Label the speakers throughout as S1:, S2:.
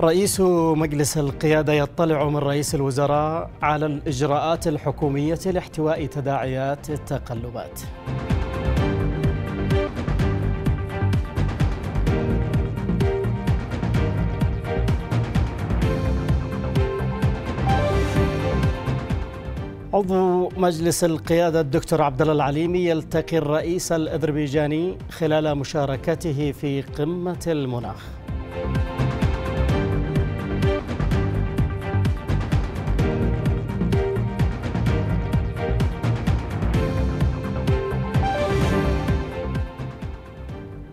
S1: رئيس مجلس القيادة يطلع من رئيس الوزراء على الإجراءات الحكومية لاحتواء تداعيات التقلبات عضو مجلس القيادة الدكتور عبد الله العليمي يلتقي الرئيس الأذربيجاني خلال مشاركته في قمة المناخ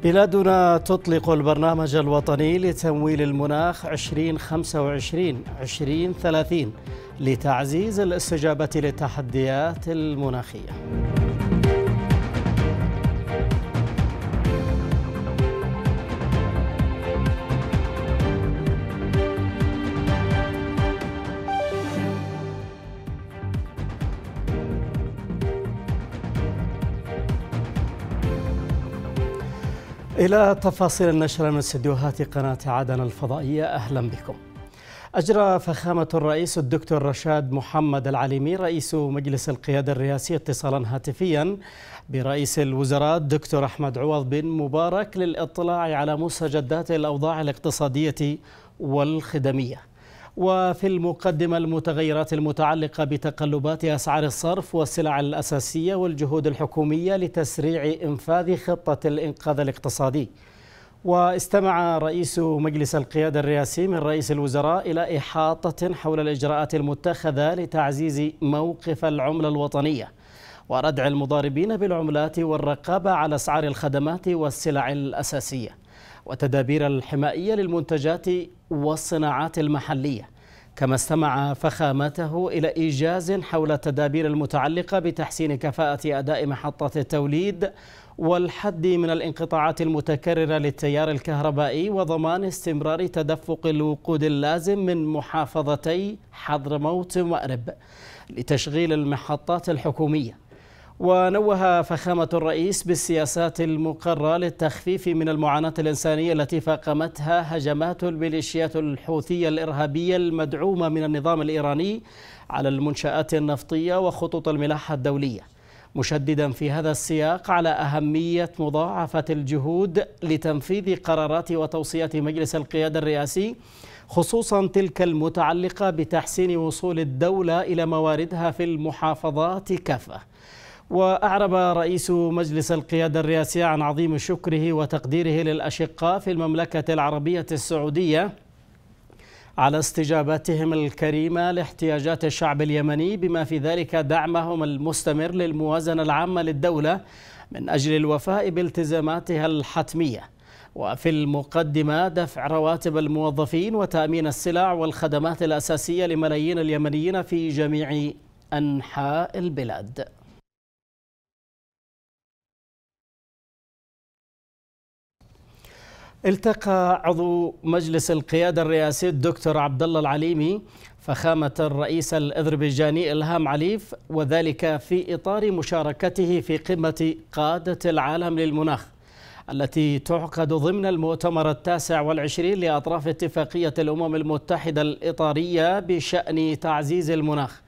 S1: بلادنا تطلق البرنامج الوطني لتمويل المناخ 2025 2030 لتعزيز الاستجابة للتحديات المناخية إلى تفاصيل النشرة من استديوهات قناة عدن الفضائية أهلا بكم أجرى فخامة الرئيس الدكتور رشاد محمد العليمي رئيس مجلس القيادة الرئاسي اتصالا هاتفيا برئيس الوزراء الدكتور أحمد عوض بن مبارك للإطلاع على مستجدات الأوضاع الاقتصادية والخدمية وفي المقدمة المتغيرات المتعلقة بتقلبات أسعار الصرف والسلع الأساسية والجهود الحكومية لتسريع إنفاذ خطة الإنقاذ الاقتصادي واستمع رئيس مجلس القيادة الرئاسي من رئيس الوزراء إلى إحاطة حول الإجراءات المتخذة لتعزيز موقف العملة الوطنية وردع المضاربين بالعملات والرقابة على أسعار الخدمات والسلع الأساسية وتدابير الحمائية للمنتجات والصناعات المحلية كما استمع فخامته إلى إيجاز حول التدابير المتعلقة بتحسين كفاءة أداء محطة التوليد والحد من الانقطاعات المتكررة للتيار الكهربائي وضمان استمرار تدفق الوقود اللازم من محافظتي حضرموت ومأرب لتشغيل المحطات الحكومية ونوه فخامة الرئيس بالسياسات المقرة للتخفيف من المعاناة الإنسانية التي فاقمتها هجمات الميليشيات الحوثية الإرهابية المدعومة من النظام الإيراني على المنشآت النفطية وخطوط الملاحة الدولية مشددا في هذا السياق على أهمية مضاعفة الجهود لتنفيذ قرارات وتوصيات مجلس القيادة الرئاسي خصوصا تلك المتعلقة بتحسين وصول الدولة إلى مواردها في المحافظات كافة وأعرب رئيس مجلس القيادة الرئاسية عن عظيم شكره وتقديره للأشقاء في المملكة العربية السعودية على استجابتهم الكريمة لاحتياجات الشعب اليمني بما في ذلك دعمهم المستمر للموازنة العامة للدولة من أجل الوفاء بالتزاماتها الحتمية وفي المقدمة دفع رواتب الموظفين وتأمين السلع والخدمات الأساسية
S2: لملايين اليمنيين في جميع أنحاء البلاد التقى عضو مجلس القيادة الرئاسي الدكتور عبد الله العليمي
S1: فخامة الرئيس الأذربيجاني إلهام عليف وذلك في إطار مشاركته في قمة قادة العالم للمناخ التي تعقد ضمن المؤتمر التاسع والعشرين لأطراف اتفاقية الأمم المتحدة الإطارية بشأن تعزيز المناخ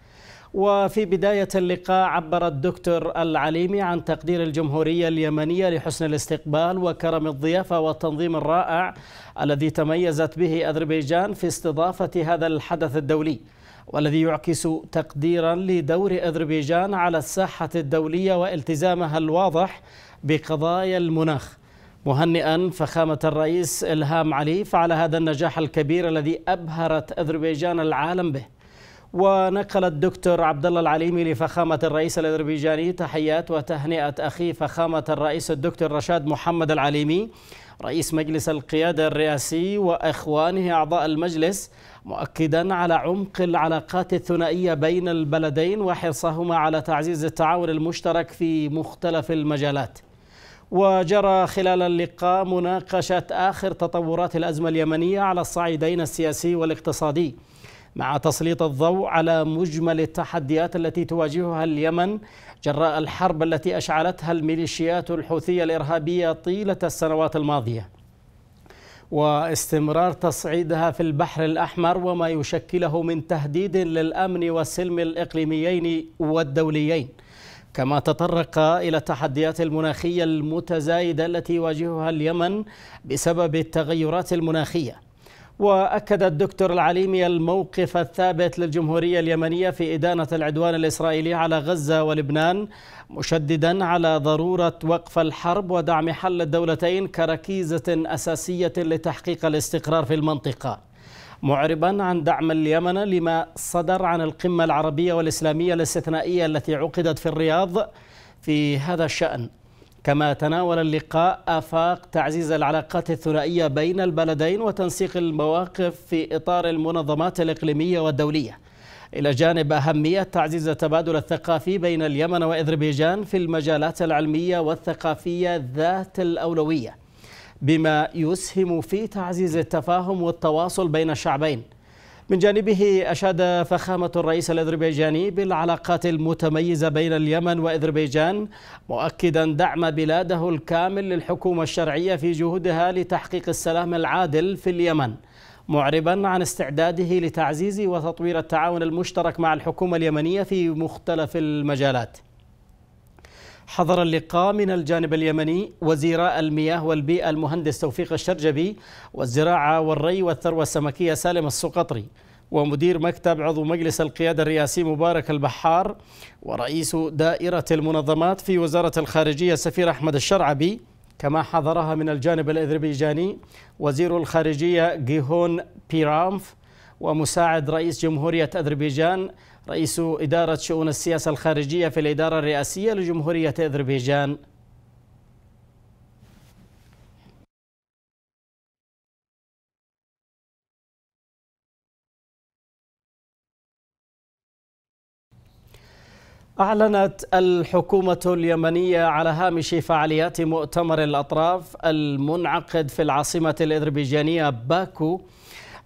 S1: وفي بداية اللقاء عبر الدكتور العليمي عن تقدير الجمهورية اليمنية لحسن الاستقبال وكرم الضيافة والتنظيم الرائع الذي تميزت به أذربيجان في استضافة هذا الحدث الدولي والذي يعكس تقديرا لدور أذربيجان على الساحة الدولية والتزامها الواضح بقضايا المناخ مهنئا فخامة الرئيس إلهام عليف على هذا النجاح الكبير الذي أبهرت أذربيجان العالم به ونقل الدكتور عبد الله العليمي لفخامة الرئيس الأذربيجاني تحيات وتهنئة أخي فخامة الرئيس الدكتور رشاد محمد العليمي رئيس مجلس القيادة الرئاسي وإخوانه أعضاء المجلس مؤكدا على عمق العلاقات الثنائية بين البلدين وحرصهما على تعزيز التعاون المشترك في مختلف المجالات وجرى خلال اللقاء مناقشة آخر تطورات الأزمة اليمنية على الصعيدين السياسي والاقتصادي مع تسليط الضوء على مجمل التحديات التي تواجهها اليمن جراء الحرب التي اشعلتها الميليشيات الحوثيه الارهابيه طيله السنوات الماضيه. واستمرار تصعيدها في البحر الاحمر وما يشكله من تهديد للامن والسلم الاقليميين والدوليين. كما تطرق إلى التحديات المناخية المتزايدة التي يواجهها اليمن بسبب التغيرات المناخية وأكد الدكتور العليمي الموقف الثابت للجمهورية اليمنية في إدانة العدوان الإسرائيلي على غزة ولبنان مشددا على ضرورة وقف الحرب ودعم حل الدولتين كركيزة أساسية لتحقيق الاستقرار في المنطقة معربا عن دعم اليمن لما صدر عن القمة العربية والإسلامية الاستثنائية التي عقدت في الرياض في هذا الشأن كما تناول اللقاء آفاق تعزيز العلاقات الثنائية بين البلدين وتنسيق المواقف في إطار المنظمات الإقليمية والدولية إلى جانب أهمية تعزيز التبادل الثقافي بين اليمن وأذربيجان في المجالات العلمية والثقافية ذات الأولوية بما يسهم في تعزيز التفاهم والتواصل بين الشعبين من جانبه أشاد فخامة الرئيس الأذربيجاني بالعلاقات المتميزة بين اليمن وأذربيجان مؤكدا دعم بلاده الكامل للحكومة الشرعية في جهودها لتحقيق السلام العادل في اليمن معربا عن استعداده لتعزيز وتطوير التعاون المشترك مع الحكومة اليمنية في مختلف المجالات حضر اللقاء من الجانب اليمني وزير المياه والبيئة المهندس توفيق الشرجبي والزراعة والري والثروة السمكية سالم السقطري ومدير مكتب عضو مجلس القيادة الرئاسي مبارك البحار ورئيس دائرة المنظمات في وزارة الخارجية السفير أحمد الشرعبي كما حضرها من الجانب الأذربيجاني وزير الخارجية جيهون بيرامف ومساعد رئيس جمهورية أذربيجان رئيس إدارة شؤون السياسة الخارجية في الإدارة الرئاسية لجمهورية
S2: أذربيجان أعلنت الحكومة
S1: اليمنية على هامش فعاليات مؤتمر الأطراف المنعقد في العاصمة الأذربيجانية باكو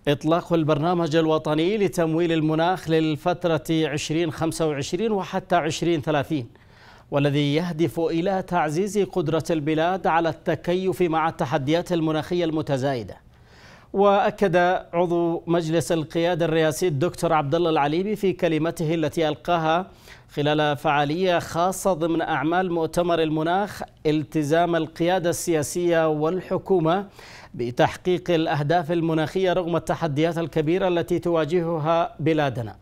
S1: إطلاق البرنامج الوطني لتمويل المناخ للفترة 2025 وحتى 2030 والذي يهدف إلى تعزيز قدرة البلاد على التكيف مع التحديات المناخية المتزايدة واكد عضو مجلس القياده الرئاسي الدكتور عبد الله العليبي في كلمته التي القاها خلال فعاليه خاصه ضمن اعمال مؤتمر المناخ التزام القياده السياسيه والحكومه بتحقيق الاهداف المناخيه رغم التحديات الكبيره التي تواجهها بلادنا.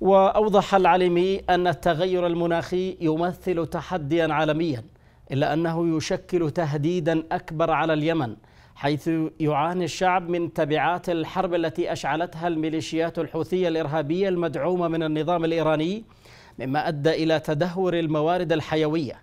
S1: واوضح العليمي ان التغير المناخي يمثل تحديا عالميا الا انه يشكل تهديدا اكبر على اليمن. حيث يعاني الشعب من تبعات الحرب التي أشعلتها الميليشيات الحوثية الإرهابية المدعومة من النظام الإيراني مما أدى إلى تدهور الموارد الحيوية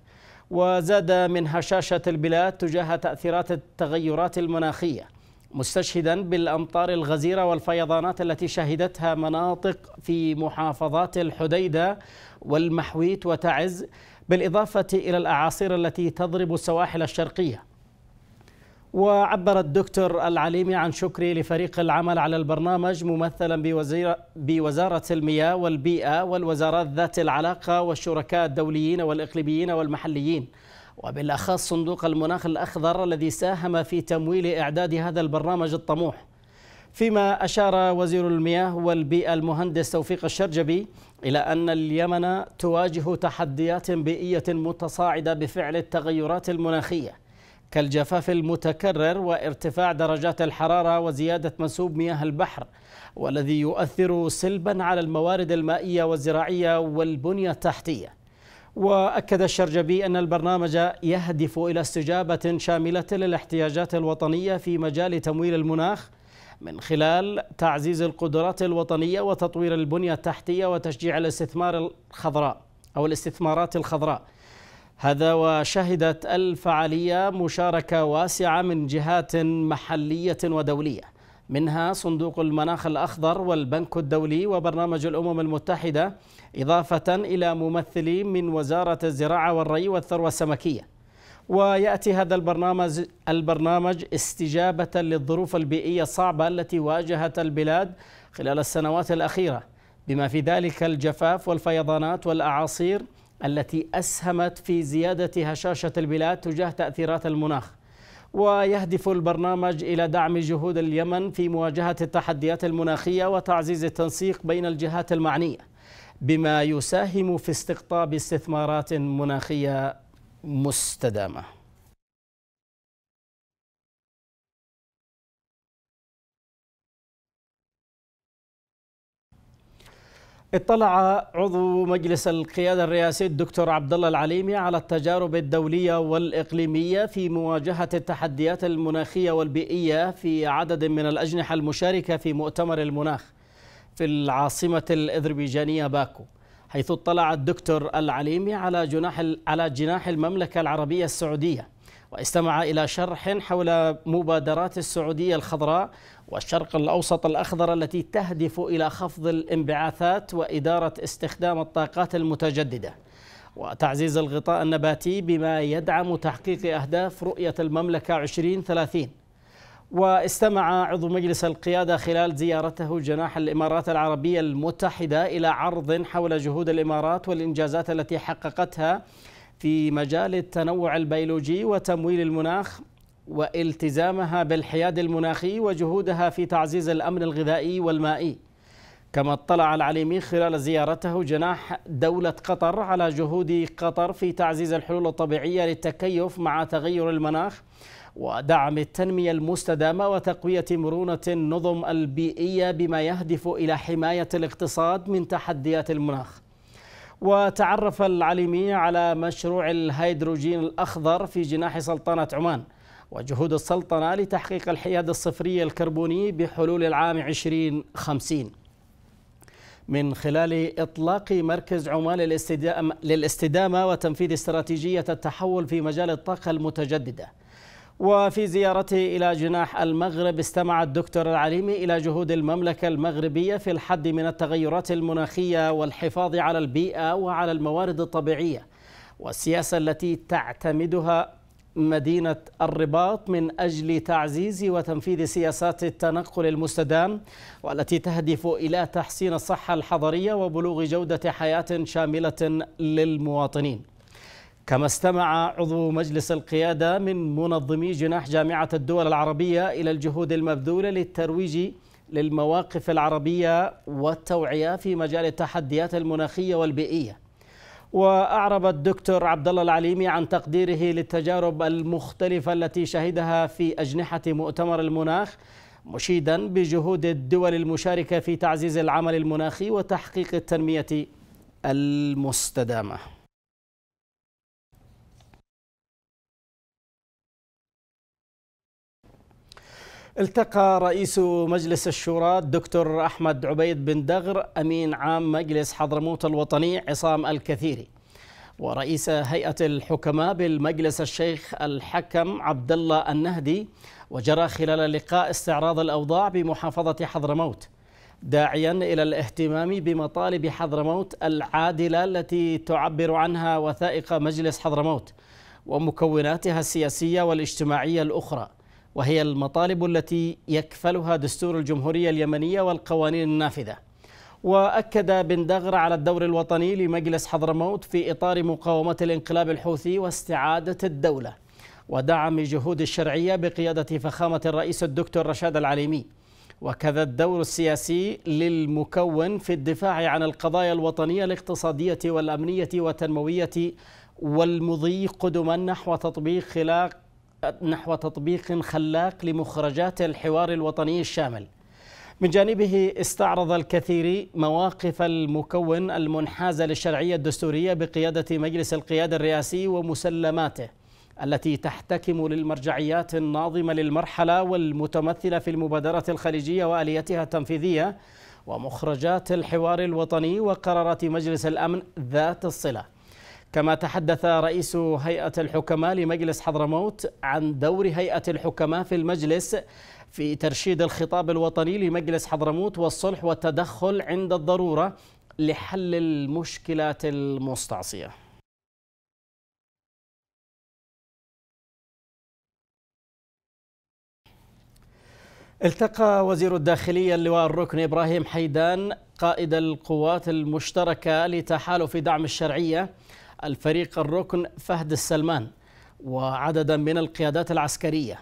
S1: وزاد من هشاشة البلاد تجاه تأثيرات التغيرات المناخية مستشهدا بالأمطار الغزيرة والفيضانات التي شهدتها مناطق في محافظات الحديدة والمحويت وتعز بالإضافة إلى الأعاصير التي تضرب السواحل الشرقية وعبر الدكتور العليمي عن شكره لفريق العمل على البرنامج ممثلا بوزير بوزارة المياه والبيئة والوزارات ذات العلاقة والشركاء الدوليين والإقليميين والمحليين وبالأخص صندوق المناخ الأخضر الذي ساهم في تمويل إعداد هذا البرنامج الطموح فيما أشار وزير المياه والبيئة المهندس توفيق الشرجبي إلى أن اليمن تواجه تحديات بيئية متصاعدة بفعل التغيرات المناخية كالجفاف المتكرر وارتفاع درجات الحرارة وزيادة منسوب مياه البحر والذي يؤثر سلبا على الموارد المائية والزراعية والبنية التحتية وأكد الشرجبي أن البرنامج يهدف إلى استجابة شاملة للاحتياجات الوطنية في مجال تمويل المناخ من خلال تعزيز القدرات الوطنية وتطوير البنية التحتية وتشجيع الاستثمار الخضراء أو الاستثمارات الخضراء هذا وشهدت الفعالية مشاركة واسعة من جهات محلية ودولية منها صندوق المناخ الأخضر والبنك الدولي وبرنامج الأمم المتحدة إضافة إلى ممثلين من وزارة الزراعة والري والثروة السمكية ويأتي هذا البرنامج البرنامج استجابة للظروف البيئية الصعبة التي واجهت البلاد خلال السنوات الأخيرة بما في ذلك الجفاف والفيضانات والأعاصير التي أسهمت في زيادة هشاشة البلاد تجاه تأثيرات المناخ ويهدف البرنامج إلى دعم جهود اليمن في مواجهة التحديات المناخية وتعزيز التنسيق بين الجهات المعنية بما يساهم في استقطاب استثمارات مناخية
S2: مستدامة اطلع عضو مجلس القيادة الرئاسي الدكتور عبد الله العليمي على
S1: التجارب الدولية والإقليمية في مواجهة التحديات المناخية والبيئية في عدد من الأجنحة المشاركة في مؤتمر المناخ في العاصمة الأذربيجانية باكو حيث اطلع الدكتور العليمي على جناح على جناح المملكة العربية السعودية واستمع إلى شرح حول مبادرات السعودية الخضراء والشرق الأوسط الأخضر التي تهدف إلى خفض الانبعاثات وإدارة استخدام الطاقات المتجددة وتعزيز الغطاء النباتي بما يدعم تحقيق أهداف رؤية المملكة 2030 واستمع عضو مجلس القيادة خلال زيارته جناح الإمارات العربية المتحدة إلى عرض حول جهود الإمارات والإنجازات التي حققتها في مجال التنوع البيولوجي وتمويل المناخ والتزامها بالحياد المناخي وجهودها في تعزيز الأمن الغذائي والمائي كما اطلع العليمي خلال زيارته جناح دولة قطر على جهود قطر في تعزيز الحلول الطبيعية للتكيف مع تغير المناخ ودعم التنمية المستدامة وتقوية مرونة النظم البيئية بما يهدف إلى حماية الاقتصاد من تحديات المناخ وتعرف العليمي على مشروع الهيدروجين الأخضر في جناح سلطنة عمان وجهود السلطنة لتحقيق الحياد الصفري الكربوني بحلول العام 2050 من خلال إطلاق مركز عمان للاستدامة وتنفيذ استراتيجية التحول في مجال الطاقة المتجددة وفي زيارته إلى جناح المغرب استمع الدكتور العليمي إلى جهود المملكة المغربية في الحد من التغيرات المناخية والحفاظ على البيئة وعلى الموارد الطبيعية والسياسة التي تعتمدها مدينة الرباط من أجل تعزيز وتنفيذ سياسات التنقل المستدام والتي تهدف إلى تحسين الصحة الحضرية وبلوغ جودة حياة شاملة للمواطنين كما استمع عضو مجلس القيادة من منظمي جناح جامعة الدول العربية إلى الجهود المبذولة للترويج للمواقف العربية والتوعية في مجال التحديات المناخية والبيئية وأعرب الدكتور عبد الله العليمي عن تقديره للتجارب المختلفة التي شهدها في أجنحة مؤتمر المناخ مشيدا بجهود الدول المشاركة في تعزيز العمل المناخي
S2: وتحقيق التنمية المستدامة التقى رئيس مجلس الشورى الدكتور أحمد عبيد بن دغر
S1: أمين عام مجلس حضرموت الوطني عصام الكثيري ورئيس هيئة الحكماء بالمجلس الشيخ الحكم عبد الله النهدي وجرى خلال اللقاء استعراض الأوضاع بمحافظة حضرموت داعيا إلى الاهتمام بمطالب حضرموت العادلة التي تعبر عنها وثائق مجلس حضرموت ومكوناتها السياسية والاجتماعية الأخرى وهي المطالب التي يكفلها دستور الجمهورية اليمنية والقوانين النافذة وأكد بن دغر على الدور الوطني لمجلس حضرموت في إطار مقاومة الانقلاب الحوثي واستعادة الدولة ودعم جهود الشرعية بقيادة فخامة الرئيس الدكتور رشاد العليمي وكذا الدور السياسي للمكون في الدفاع عن القضايا الوطنية الاقتصادية والأمنية والتنموية والمضي قدما نحو تطبيق خلاق نحو تطبيق خلاق لمخرجات الحوار الوطني الشامل من جانبه استعرض الكثير مواقف المكون المنحاز للشرعية الدستورية بقيادة مجلس القيادة الرئاسي ومسلماته التي تحتكم للمرجعيات الناظمة للمرحلة والمتمثلة في المبادرة الخليجية وآليتها التنفيذية ومخرجات الحوار الوطني وقرارات مجلس الأمن ذات الصلة كما تحدث رئيس هيئة الحكماء لمجلس حضرموت عن دور هيئة الحكماء في المجلس في ترشيد الخطاب الوطني لمجلس حضرموت والصلح والتدخل عند الضرورة
S2: لحل المشكلات المستعصيه التقى وزير الداخلية اللواء الركن إبراهيم حيدان قائد
S1: القوات المشتركة لتحالف دعم الشرعية الفريق الركن فهد السلمان وعددا من القيادات العسكريه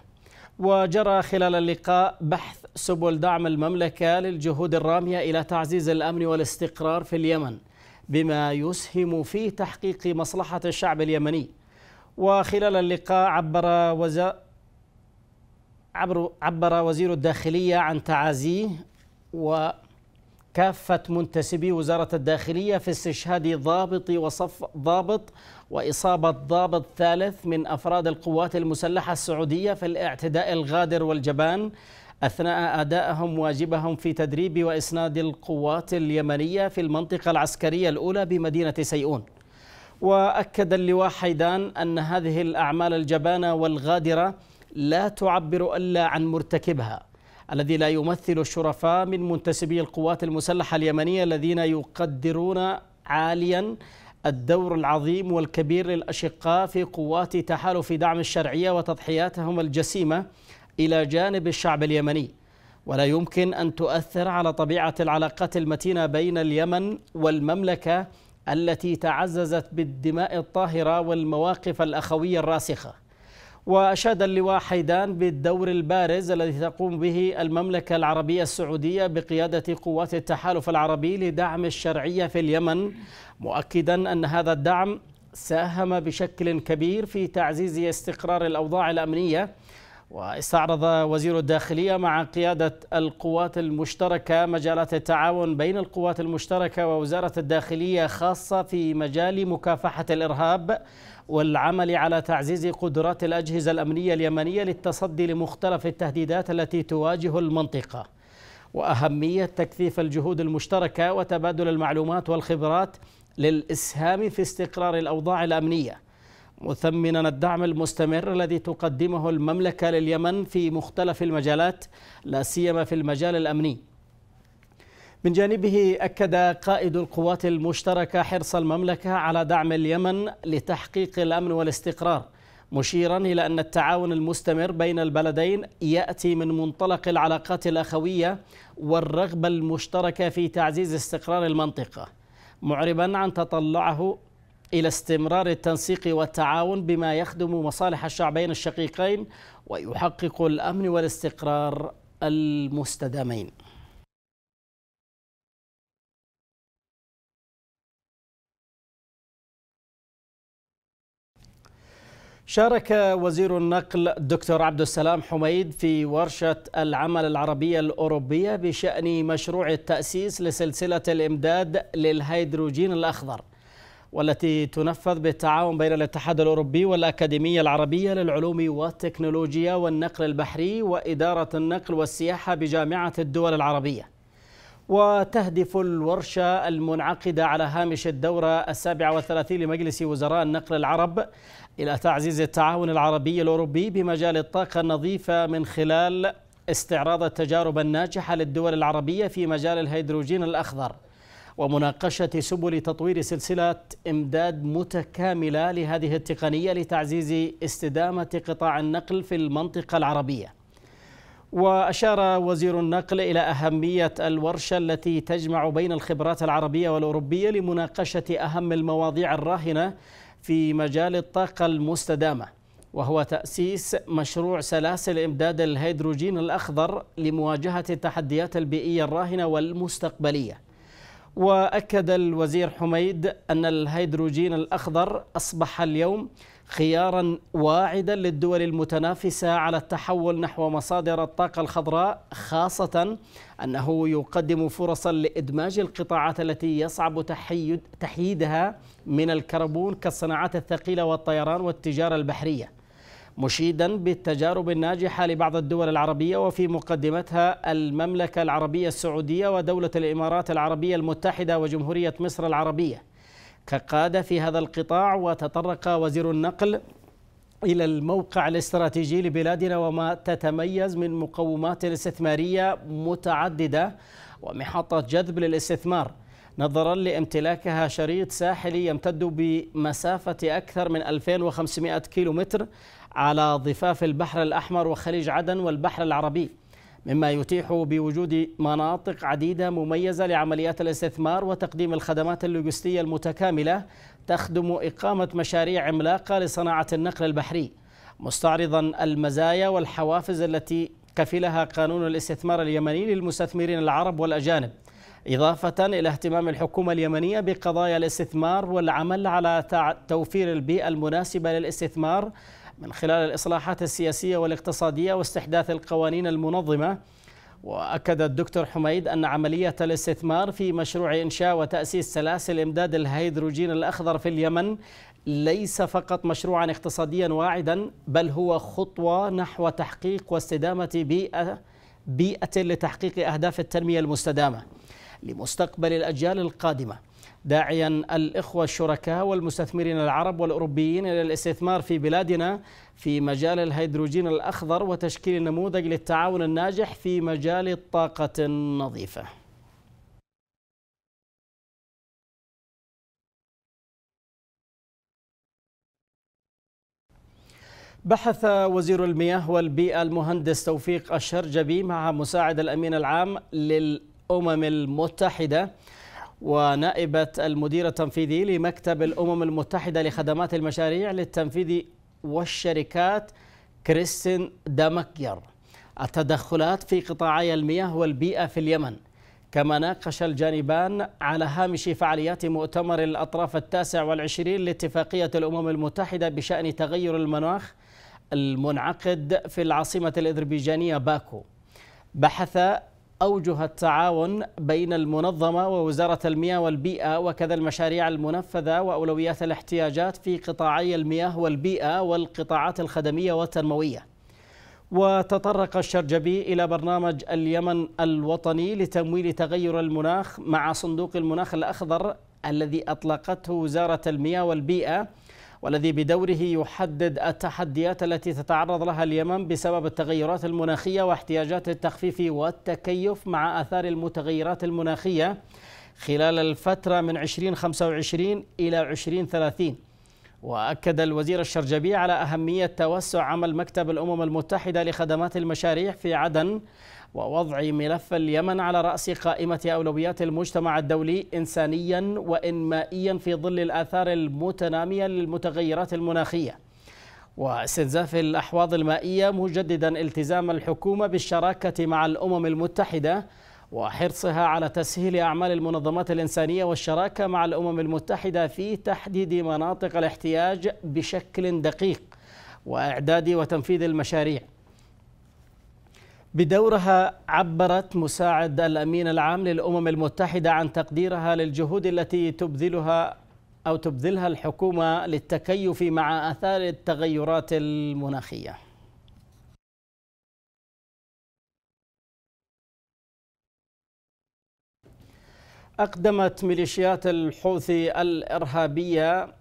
S1: وجرى خلال اللقاء بحث سبل دعم المملكه للجهود الراميه الى تعزيز الامن والاستقرار في اليمن بما يسهم في تحقيق مصلحه الشعب اليمني وخلال اللقاء عبر وزا عبر, عبر وزير الداخليه عن تعازيه و كافة منتسبي وزارة الداخلية في استشهاد ضابط وصف ضابط وإصابة ضابط ثالث من أفراد القوات المسلحة السعودية في الاعتداء الغادر والجبان أثناء أدائهم واجبهم في تدريب وإسناد القوات اليمنية في المنطقة العسكرية الأولى بمدينة سيئون وأكد اللواء حيدان أن هذه الأعمال الجبانة والغادرة لا تعبر إلا عن مرتكبها الذي لا يمثل الشرفاء من منتسبي القوات المسلحة اليمنية الذين يقدرون عاليا الدور العظيم والكبير للأشقاء في قوات تحالف دعم الشرعية وتضحياتهم الجسيمة إلى جانب الشعب اليمني ولا يمكن أن تؤثر على طبيعة العلاقات المتينة بين اليمن والمملكة التي تعززت بالدماء الطاهرة والمواقف الأخوية الراسخة وأشاد اللواء حيدان بالدور البارز الذي تقوم به المملكة العربية السعودية بقيادة قوات التحالف العربي لدعم الشرعية في اليمن مؤكدا أن هذا الدعم ساهم بشكل كبير في تعزيز استقرار الأوضاع الأمنية واستعرض وزير الداخلية مع قيادة القوات المشتركة مجالات التعاون بين القوات المشتركة ووزارة الداخلية خاصة في مجال مكافحة الإرهاب والعمل على تعزيز قدرات الأجهزة الأمنية اليمنية للتصدي لمختلف التهديدات التي تواجه المنطقة وأهمية تكثيف الجهود المشتركة وتبادل المعلومات والخبرات للإسهام في استقرار الأوضاع الأمنية مثمنا الدعم المستمر الذي تقدمه المملكة لليمن في مختلف المجالات لا سيما في المجال الأمني من جانبه أكد قائد القوات المشتركة حرص المملكة على دعم اليمن لتحقيق الأمن والاستقرار مشيرا إلى أن التعاون المستمر بين البلدين يأتي من منطلق العلاقات الأخوية والرغبة المشتركة في تعزيز استقرار المنطقة معربا عن تطلعه إلى استمرار التنسيق والتعاون بما يخدم مصالح الشعبين الشقيقين ويحقق الأمن والاستقرار
S2: المستدامين شارك وزير النقل الدكتور عبد السلام حميد في ورشة
S1: العمل العربية الأوروبية بشأن مشروع التأسيس لسلسلة الإمداد للهيدروجين الأخضر والتي تنفذ بالتعاون بين الاتحاد الأوروبي والأكاديمية العربية للعلوم والتكنولوجيا والنقل البحري وإدارة النقل والسياحة بجامعة الدول العربية وتهدف الورشة المنعقدة على هامش الدورة السابعة والثلاثين لمجلس وزراء النقل العرب إلى تعزيز التعاون العربي الأوروبي بمجال الطاقة النظيفة من خلال استعراض التجارب الناجحة للدول العربية في مجال الهيدروجين الأخضر ومناقشة سبل تطوير سلسلة إمداد متكاملة لهذه التقنية لتعزيز استدامة قطاع النقل في المنطقة العربية وأشار وزير النقل إلى أهمية الورشة التي تجمع بين الخبرات العربية والأوروبية لمناقشة أهم المواضيع الراهنة في مجال الطاقة المستدامة وهو تأسيس مشروع سلاسل إمداد الهيدروجين الأخضر لمواجهة التحديات البيئية الراهنة والمستقبلية وأكد الوزير حميد أن الهيدروجين الأخضر أصبح اليوم خيارا واعدا للدول المتنافسة على التحول نحو مصادر الطاقة الخضراء خاصة أنه يقدم فرصا لإدماج القطاعات التي يصعب تحييدها من الكربون كالصناعات الثقيلة والطيران والتجارة البحرية مشيدا بالتجارب الناجحة لبعض الدول العربية وفي مقدمتها المملكة العربية السعودية ودولة الإمارات العربية المتحدة وجمهورية مصر العربية كقادة في هذا القطاع وتطرق وزير النقل إلى الموقع الاستراتيجي لبلادنا وما تتميز من مقومات استثمارية متعددة ومحطة جذب للاستثمار نظرا لامتلاكها شريط ساحلي يمتد بمسافة أكثر من 2500 كيلومتر على ضفاف البحر الأحمر وخليج عدن والبحر العربي مما يتيح بوجود مناطق عديدة مميزة لعمليات الاستثمار وتقديم الخدمات اللوجستية المتكاملة تخدم إقامة مشاريع عملاقة لصناعة النقل البحري مستعرضا المزايا والحوافز التي كفلها قانون الاستثمار اليمني للمستثمرين العرب والأجانب إضافة إلى اهتمام الحكومة اليمنية بقضايا الاستثمار والعمل على توفير البيئة المناسبة للاستثمار من خلال الإصلاحات السياسية والاقتصادية واستحداث القوانين المنظمة وأكد الدكتور حميد أن عملية الاستثمار في مشروع إنشاء وتأسيس سلاسل إمداد الهيدروجين الأخضر في اليمن ليس فقط مشروعا اقتصاديا واعدا بل هو خطوة نحو تحقيق واستدامة بيئة بيئة لتحقيق أهداف التنمية المستدامة لمستقبل الأجيال القادمة داعيا الإخوة الشركاء والمستثمرين العرب والأوروبيين إلى الاستثمار في بلادنا في مجال الهيدروجين الأخضر وتشكيل نموذج للتعاون
S2: الناجح في مجال الطاقة النظيفة بحث وزير المياه والبيئة المهندس توفيق الشرجبي
S1: مع مساعد الأمين العام للأمم المتحدة ونائبة المدير التنفيذي لمكتب الأمم المتحدة لخدمات المشاريع للتنفيذ والشركات كريستين دامكير التدخلات في قطاعي المياه والبيئة في اليمن كما ناقش الجانبان على هامش فعاليات مؤتمر الأطراف التاسع والعشرين لاتفاقية الأمم المتحدة بشأن تغير المناخ المنعقد في العاصمة الأذربيجانية باكو بحث أوجه التعاون بين المنظمة ووزارة المياه والبيئة وكذا المشاريع المنفذة وأولويات الاحتياجات في قطاعي المياه والبيئة والقطاعات الخدمية والتنموية وتطرق الشرجبي إلى برنامج اليمن الوطني لتمويل تغير المناخ مع صندوق المناخ الأخضر الذي أطلقته وزارة المياه والبيئة والذي بدوره يحدد التحديات التي تتعرض لها اليمن بسبب التغيرات المناخية واحتياجات التخفيف والتكيف مع آثار المتغيرات المناخية خلال الفترة من 2025 إلى 2030 وأكد الوزير الشرجبي على أهمية توسع عمل مكتب الأمم المتحدة لخدمات المشاريع في عدن ووضع ملف اليمن على رأس قائمة أولويات المجتمع الدولي إنسانيا وإنمائيا في ظل الآثار المتنامية للمتغيرات المناخية واستنزاف الأحواض المائية مجددا التزام الحكومة بالشراكة مع الأمم المتحدة وحرصها على تسهيل أعمال المنظمات الإنسانية والشراكة مع الأمم المتحدة في تحديد مناطق الاحتياج بشكل دقيق وإعداد وتنفيذ المشاريع بدورها عبرت مساعد الامين العام للامم المتحده عن تقديرها للجهود التي تبذلها او تبذلها الحكومه للتكيف مع اثار
S2: التغيرات المناخيه. اقدمت
S1: ميليشيات الحوثي الارهابيه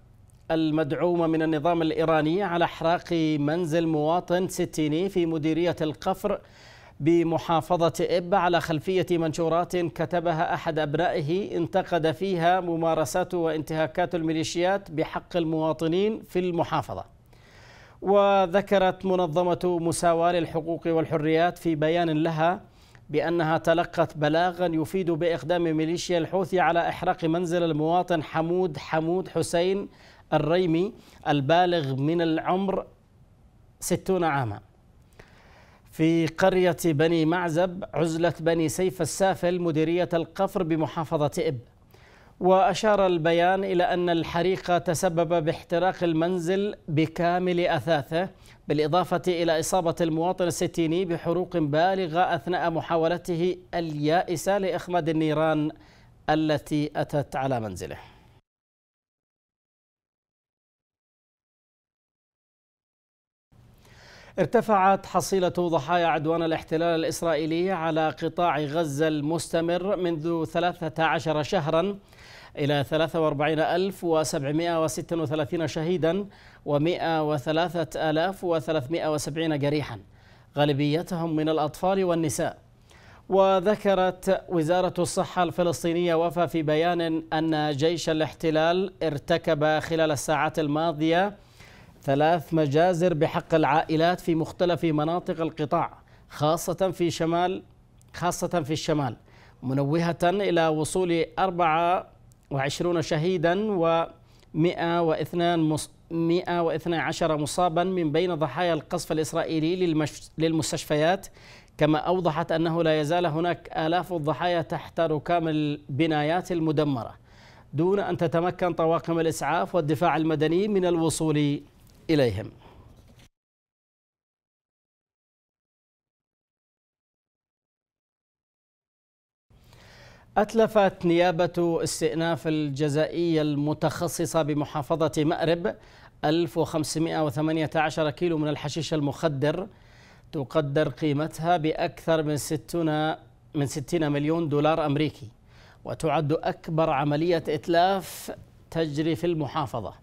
S1: المدعومة من النظام الإيراني على إحراق منزل مواطن ستيني في مديرية القفر بمحافظة إب على خلفية منشورات كتبها أحد أبنائه انتقد فيها ممارسات وانتهاكات الميليشيات بحق المواطنين في المحافظة وذكرت منظمة مساواة للحقوق والحريات في بيان لها بأنها تلقت بلاغا يفيد بإقدام ميليشيا الحوثي على إحراق منزل المواطن حمود حمود حسين الريمي البالغ من العمر 60 عاماً في قرية بني معزب عزلة بني سيف السافل مديرية القفر بمحافظة إب وأشار البيان إلى أن الحريق تسبب باحتراق المنزل بكامل أثاثه بالإضافة إلى إصابة المواطن الستيني بحروق بالغة أثناء محاولته اليائسة لإخماد النيران التي
S2: أتت على منزله ارتفعت حصيلة ضحايا عدوان الاحتلال
S1: الإسرائيلي على قطاع غزة المستمر منذ 13 شهرا إلى 43736 شهيدا و103370 جريحا غالبيتهم من الأطفال والنساء وذكرت وزارة الصحة الفلسطينية وفى في بيان أن جيش الاحتلال ارتكب خلال الساعات الماضية ثلاث مجازر بحق العائلات في مختلف مناطق القطاع خاصة في شمال خاصة في الشمال منوهة إلى وصول 24 شهيدا و 112 مصابا من بين ضحايا القصف الإسرائيلي للمستشفيات كما أوضحت أنه لا يزال هناك آلاف الضحايا تحت ركام البنايات المدمرة دون أن تتمكن طواقم الإسعاف والدفاع المدني من الوصول
S2: إليهم أتلفت نيابة
S1: استئناف الجزائية المتخصصة بمحافظة مأرب 1518 كيلو من الحشيش المخدر تقدر قيمتها بأكثر من 60 من 60 مليون دولار أمريكي وتعد أكبر عملية إتلاف تجري في المحافظة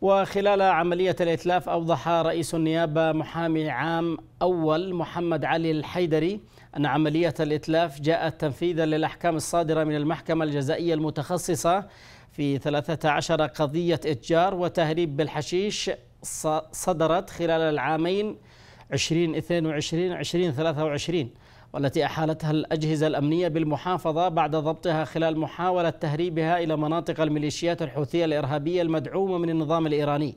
S1: وخلال عملية الإتلاف أوضح رئيس النيابة محامي عام أول محمد علي الحيدري أن عملية الإتلاف جاءت تنفيذا للأحكام الصادرة من المحكمة الجزائية المتخصصة في 13 قضية إتجار وتهريب بالحشيش صدرت خلال العامين 2022 2023 والتي أحالتها الأجهزة الأمنية بالمحافظة بعد ضبطها خلال محاولة تهريبها إلى مناطق الميليشيات الحوثية الإرهابية المدعومة من النظام الإيراني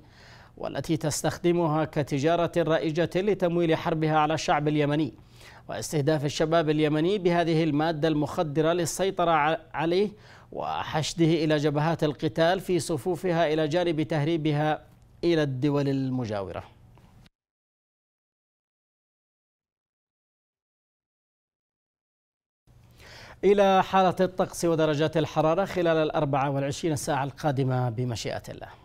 S1: والتي تستخدمها كتجارة رائجة لتمويل حربها على الشعب اليمني واستهداف الشباب اليمني بهذه المادة المخدرة للسيطرة عليه وحشده
S2: إلى جبهات القتال في صفوفها إلى جانب تهريبها إلى الدول المجاورة إلى حالة الطقس ودرجات الحرارة خلال
S1: الأربعة والعشرين ساعة القادمة بمشيئة الله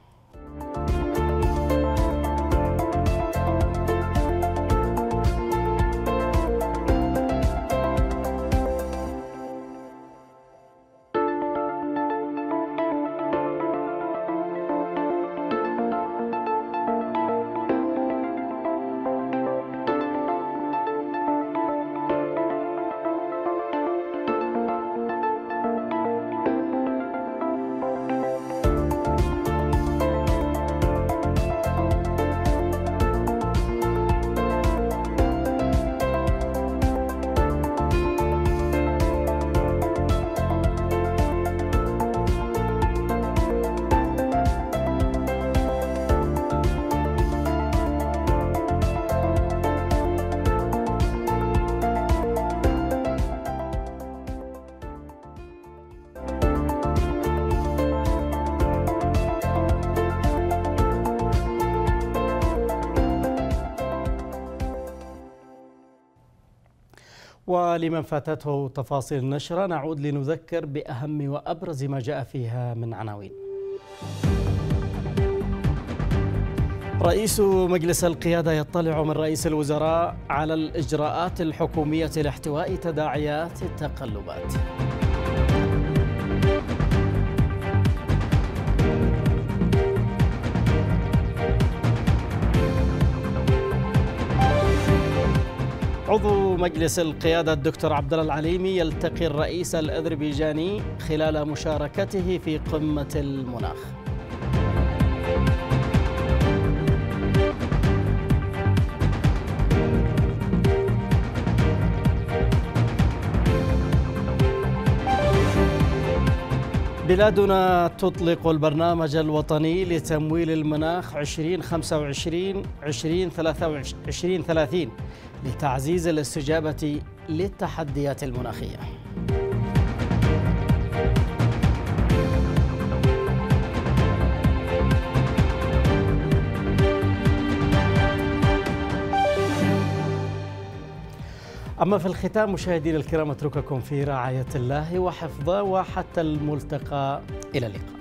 S1: ولمن فاتته تفاصيل النشرة نعود لنذكر بأهم وأبرز ما جاء فيها من عناوين رئيس مجلس القيادة يطلع من رئيس الوزراء على الإجراءات الحكومية لاحتواء تداعيات التقلبات عضو مجلس القيادة الدكتور عبد الله العليمي يلتقي الرئيس الأذربيجاني خلال مشاركته في قمة المناخ. بلادنا تطلق البرنامج الوطني لتمويل المناخ 2025 2030 لتعزيز الاستجابة للتحديات المناخية أما في الختام مشاهدينا الكرام أترككم في رعاية الله وحفظه وحتى الملتقى إلى اللقاء